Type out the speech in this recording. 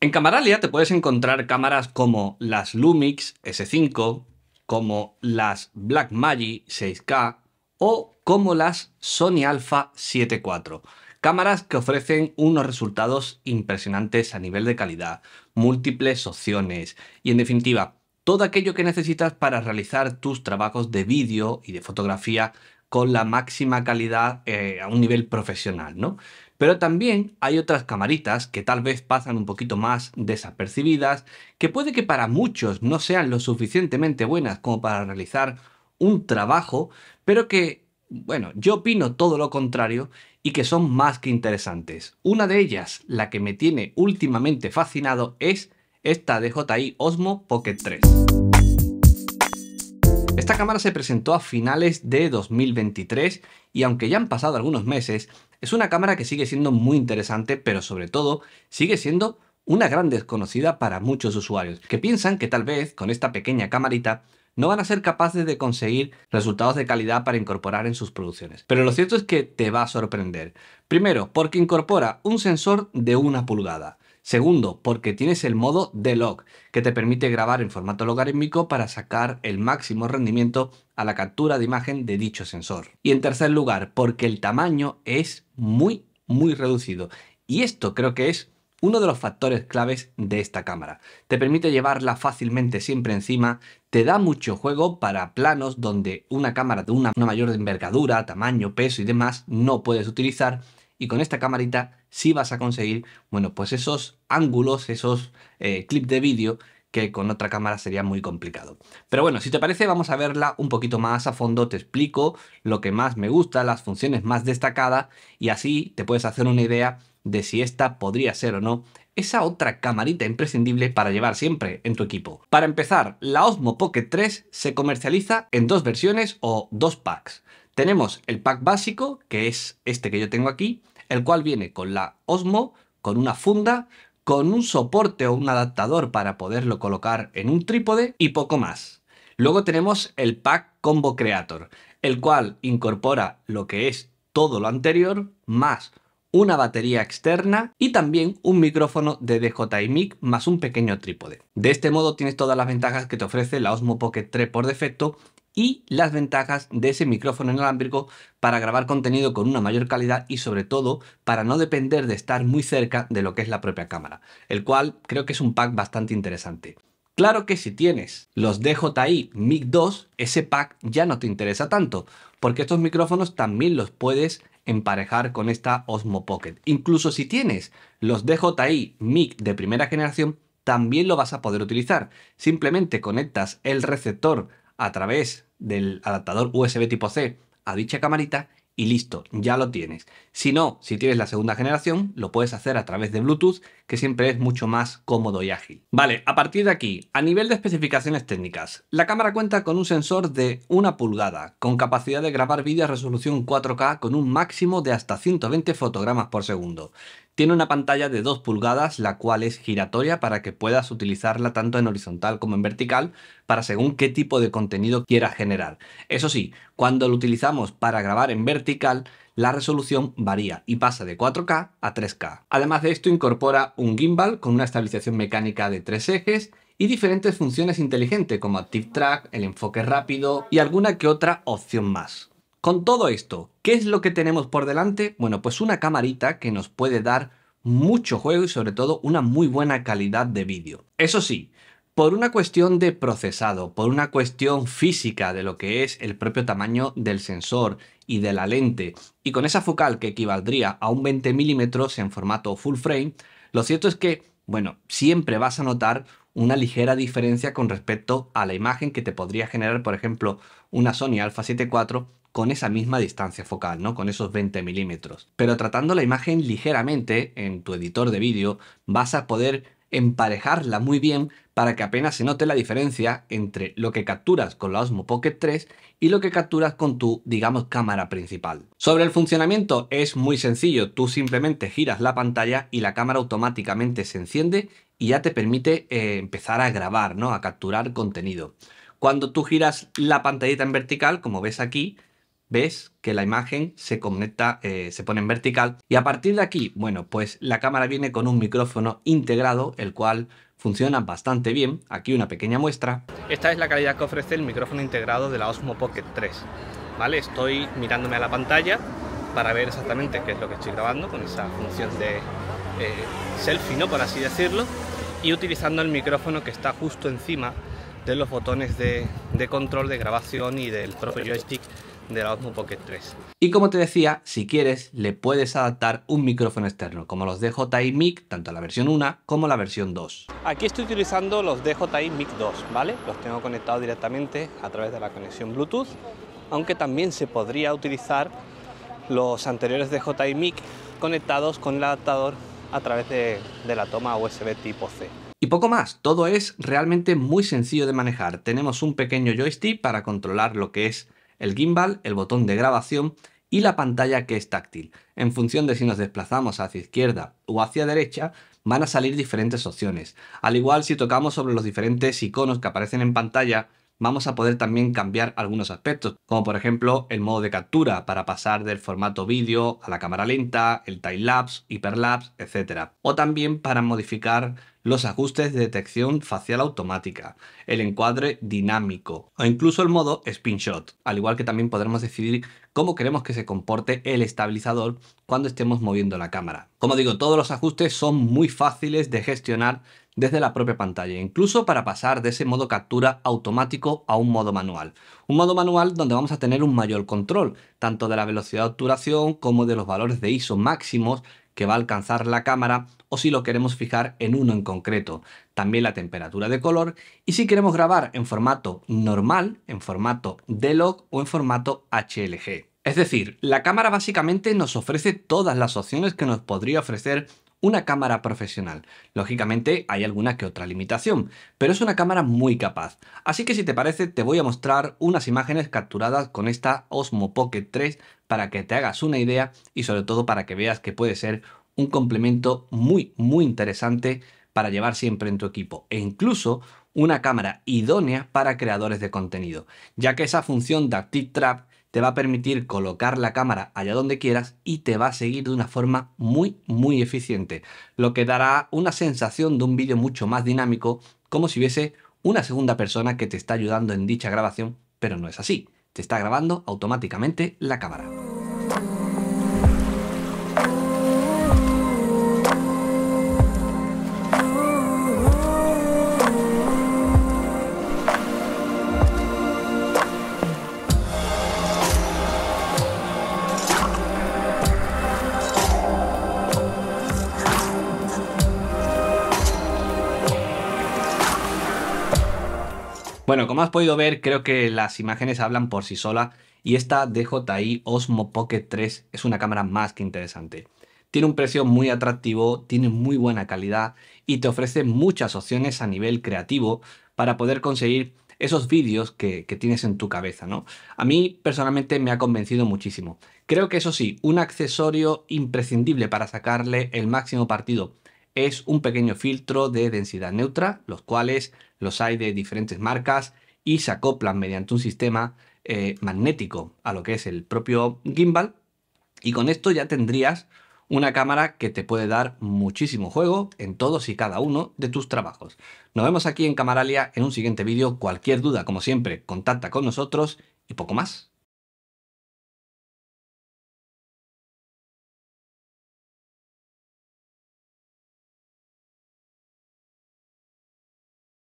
En Camaralia te puedes encontrar cámaras como las Lumix S5, como las Blackmagic 6K o como las Sony Alpha 74. Cámaras que ofrecen unos resultados impresionantes a nivel de calidad, múltiples opciones y en definitiva todo aquello que necesitas para realizar tus trabajos de vídeo y de fotografía con la máxima calidad eh, a un nivel profesional, ¿no? Pero también hay otras camaritas que tal vez pasan un poquito más desapercibidas, que puede que para muchos no sean lo suficientemente buenas como para realizar un trabajo, pero que, bueno, yo opino todo lo contrario y que son más que interesantes. Una de ellas, la que me tiene últimamente fascinado, es esta DJI Osmo Pocket 3. Esta cámara se presentó a finales de 2023 y aunque ya han pasado algunos meses, es una cámara que sigue siendo muy interesante, pero sobre todo sigue siendo una gran desconocida para muchos usuarios, que piensan que tal vez con esta pequeña camarita no van a ser capaces de conseguir resultados de calidad para incorporar en sus producciones. Pero lo cierto es que te va a sorprender. Primero, porque incorpora un sensor de una pulgada. Segundo, porque tienes el modo de log que te permite grabar en formato logarítmico para sacar el máximo rendimiento a la captura de imagen de dicho sensor. Y en tercer lugar, porque el tamaño es muy, muy reducido. Y esto creo que es uno de los factores claves de esta cámara. Te permite llevarla fácilmente siempre encima, te da mucho juego para planos donde una cámara de una mayor envergadura, tamaño, peso y demás no puedes utilizar y con esta camarita sí vas a conseguir, bueno, pues esos ángulos, esos eh, clips de vídeo que con otra cámara sería muy complicado. Pero bueno, si te parece vamos a verla un poquito más a fondo, te explico lo que más me gusta, las funciones más destacadas y así te puedes hacer una idea de si esta podría ser o no esa otra camarita imprescindible para llevar siempre en tu equipo. Para empezar, la Osmo Pocket 3 se comercializa en dos versiones o dos packs. Tenemos el pack básico, que es este que yo tengo aquí, el cual viene con la Osmo, con una funda, con un soporte o un adaptador para poderlo colocar en un trípode y poco más. Luego tenemos el pack Combo Creator, el cual incorpora lo que es todo lo anterior más una batería externa y también un micrófono de DJI Mic más un pequeño trípode. De este modo tienes todas las ventajas que te ofrece la Osmo Pocket 3 por defecto y las ventajas de ese micrófono inalámbrico para grabar contenido con una mayor calidad y sobre todo para no depender de estar muy cerca de lo que es la propia cámara, el cual creo que es un pack bastante interesante. Claro que si tienes los DJI Mic 2, ese pack ya no te interesa tanto, porque estos micrófonos también los puedes emparejar con esta Osmo Pocket. Incluso si tienes los DJI Mic de primera generación, también lo vas a poder utilizar. Simplemente conectas el receptor a través del adaptador USB tipo C a dicha camarita y listo, ya lo tienes. Si no, si tienes la segunda generación, lo puedes hacer a través de Bluetooth, que siempre es mucho más cómodo y ágil. Vale, a partir de aquí, a nivel de especificaciones técnicas, la cámara cuenta con un sensor de una pulgada, con capacidad de grabar vídeo a resolución 4K con un máximo de hasta 120 fotogramas por segundo. Tiene una pantalla de 2 pulgadas, la cual es giratoria para que puedas utilizarla tanto en horizontal como en vertical para según qué tipo de contenido quieras generar. Eso sí, cuando lo utilizamos para grabar en vertical, la resolución varía y pasa de 4K a 3K. Además de esto, incorpora un gimbal con una estabilización mecánica de tres ejes y diferentes funciones inteligentes como Active Track, el enfoque rápido y alguna que otra opción más. Con todo esto, ¿qué es lo que tenemos por delante? Bueno, pues una camarita que nos puede dar mucho juego y sobre todo una muy buena calidad de vídeo. Eso sí, por una cuestión de procesado, por una cuestión física de lo que es el propio tamaño del sensor y de la lente, y con esa focal que equivaldría a un 20 milímetros en formato full frame, lo cierto es que, bueno, siempre vas a notar una ligera diferencia con respecto a la imagen que te podría generar, por ejemplo, una Sony Alpha 7 IV con esa misma distancia focal, ¿no? Con esos 20 milímetros. Pero tratando la imagen ligeramente en tu editor de vídeo, vas a poder emparejarla muy bien para que apenas se note la diferencia entre lo que capturas con la Osmo Pocket 3 y lo que capturas con tu, digamos, cámara principal. Sobre el funcionamiento es muy sencillo, tú simplemente giras la pantalla y la cámara automáticamente se enciende y ya te permite eh, empezar a grabar, ¿no? A capturar contenido. Cuando tú giras la pantallita en vertical, como ves aquí, ves que la imagen se conecta, eh, se pone en vertical. Y a partir de aquí, bueno, pues la cámara viene con un micrófono integrado, el cual funciona bastante bien. Aquí una pequeña muestra. Esta es la calidad que ofrece el micrófono integrado de la Osmo Pocket 3. ¿Vale? Estoy mirándome a la pantalla para ver exactamente qué es lo que estoy grabando con esa función de eh, selfie, ¿no? Por así decirlo. Y utilizando el micrófono que está justo encima de los botones de control de grabación y del propio joystick la Osmo Pocket 3. Y como te decía, si quieres, le puedes adaptar un micrófono externo, como los DJI Mic, tanto la versión 1 como la versión 2. Aquí estoy utilizando los DJI Mic 2, ¿vale? Los tengo conectados directamente a través de la conexión Bluetooth, aunque también se podría utilizar los anteriores DJI Mic conectados con el adaptador a través de, de la toma USB tipo C. Y poco más, todo es realmente muy sencillo de manejar. Tenemos un pequeño joystick para controlar lo que es el gimbal, el botón de grabación y la pantalla que es táctil. En función de si nos desplazamos hacia izquierda o hacia derecha, van a salir diferentes opciones. Al igual si tocamos sobre los diferentes iconos que aparecen en pantalla, vamos a poder también cambiar algunos aspectos, como por ejemplo el modo de captura para pasar del formato vídeo a la cámara lenta, el time-lapse, hiperlapse, etc. O también para modificar los ajustes de detección facial automática, el encuadre dinámico o incluso el modo spin shot, al igual que también podremos decidir cómo queremos que se comporte el estabilizador cuando estemos moviendo la cámara. Como digo, todos los ajustes son muy fáciles de gestionar desde la propia pantalla, incluso para pasar de ese modo captura automático a un modo manual. Un modo manual donde vamos a tener un mayor control, tanto de la velocidad de obturación como de los valores de ISO máximos que va a alcanzar la cámara o si lo queremos fijar en uno en concreto, también la temperatura de color y si queremos grabar en formato normal, en formato D-Log o en formato HLG. Es decir, la cámara básicamente nos ofrece todas las opciones que nos podría ofrecer una cámara profesional. Lógicamente hay alguna que otra limitación, pero es una cámara muy capaz. Así que si te parece te voy a mostrar unas imágenes capturadas con esta Osmo Pocket 3 para que te hagas una idea y sobre todo para que veas que puede ser un complemento muy muy interesante para llevar siempre en tu equipo e incluso una cámara idónea para creadores de contenido, ya que esa función de Active Trap te va a permitir colocar la cámara allá donde quieras y te va a seguir de una forma muy muy eficiente, lo que dará una sensación de un vídeo mucho más dinámico, como si hubiese una segunda persona que te está ayudando en dicha grabación, pero no es así, te está grabando automáticamente la cámara. Bueno, como has podido ver, creo que las imágenes hablan por sí solas y esta DJI Osmo Pocket 3 es una cámara más que interesante. Tiene un precio muy atractivo, tiene muy buena calidad y te ofrece muchas opciones a nivel creativo para poder conseguir esos vídeos que, que, tienes en tu cabeza, ¿no? A mí personalmente me ha convencido muchísimo. Creo que eso sí, un accesorio imprescindible para sacarle el máximo partido es un pequeño filtro de densidad neutra, los cuales los hay de diferentes marcas y se acoplan mediante un sistema eh, magnético a lo que es el propio gimbal. Y con esto ya tendrías una cámara que te puede dar muchísimo juego en todos y cada uno de tus trabajos. Nos vemos aquí en Camaralia en un siguiente vídeo. Cualquier duda, como siempre, contacta con nosotros y poco más.